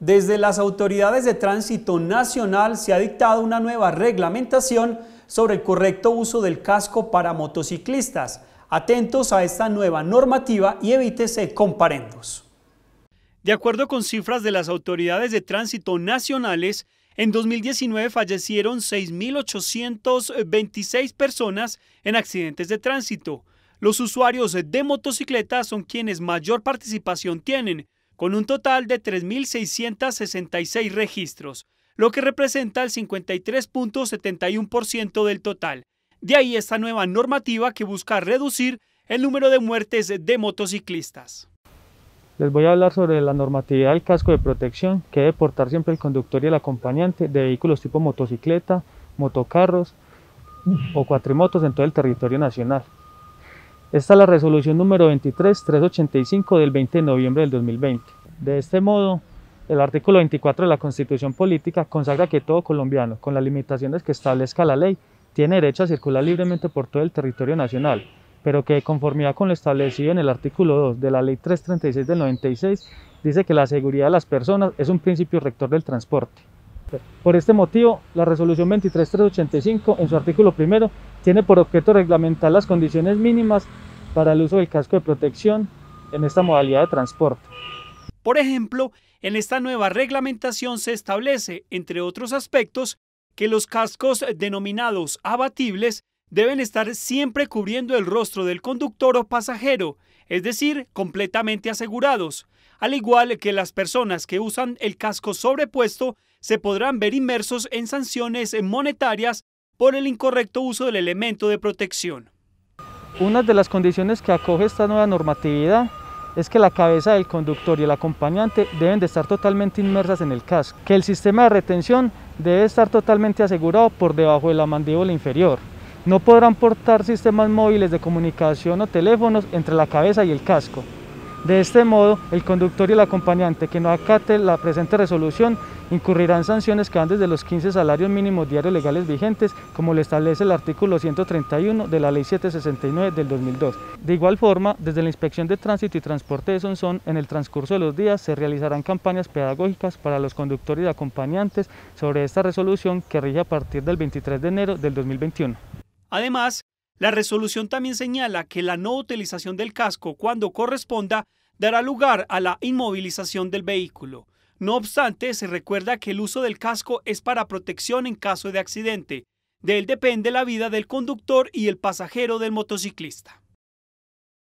Desde las autoridades de tránsito nacional se ha dictado una nueva reglamentación sobre el correcto uso del casco para motociclistas. Atentos a esta nueva normativa y evítese comparendos. De acuerdo con cifras de las autoridades de tránsito nacionales, en 2019 fallecieron 6.826 personas en accidentes de tránsito. Los usuarios de motocicletas son quienes mayor participación tienen, con un total de 3.666 registros, lo que representa el 53.71% del total. De ahí esta nueva normativa que busca reducir el número de muertes de motociclistas. Les voy a hablar sobre la normatividad del casco de protección que debe portar siempre el conductor y el acompañante de vehículos tipo motocicleta, motocarros o cuatrimotos en todo el territorio nacional. Esta es la resolución número 23.385 del 20 de noviembre del 2020. De este modo, el artículo 24 de la Constitución Política consagra que todo colombiano, con las limitaciones que establezca la ley, tiene derecho a circular libremente por todo el territorio nacional, pero que de conformidad con lo establecido en el artículo 2 de la Ley 336 del 96, dice que la seguridad de las personas es un principio rector del transporte. Por este motivo, la resolución 23385, en su artículo primero, tiene por objeto reglamentar las condiciones mínimas para el uso del casco de protección en esta modalidad de transporte. Por ejemplo, en esta nueva reglamentación se establece, entre otros aspectos, que los cascos denominados abatibles deben estar siempre cubriendo el rostro del conductor o pasajero, es decir, completamente asegurados, al igual que las personas que usan el casco sobrepuesto se podrán ver inmersos en sanciones monetarias por el incorrecto uso del elemento de protección. Una de las condiciones que acoge esta nueva normatividad es que la cabeza del conductor y el acompañante deben de estar totalmente inmersas en el casco, que el sistema de retención debe estar totalmente asegurado por debajo de la mandíbula inferior. No podrán portar sistemas móviles de comunicación o teléfonos entre la cabeza y el casco. De este modo, el conductor y el acompañante que no acate la presente resolución incurrirán sanciones que van desde los 15 salarios mínimos diarios legales vigentes, como lo establece el artículo 131 de la Ley 769 del 2002. De igual forma, desde la Inspección de Tránsito y Transporte de Sonsón, en el transcurso de los días se realizarán campañas pedagógicas para los conductores y acompañantes sobre esta resolución que rige a partir del 23 de enero del 2021. Además, la resolución también señala que la no utilización del casco cuando corresponda dará lugar a la inmovilización del vehículo. No obstante, se recuerda que el uso del casco es para protección en caso de accidente. De él depende la vida del conductor y el pasajero del motociclista.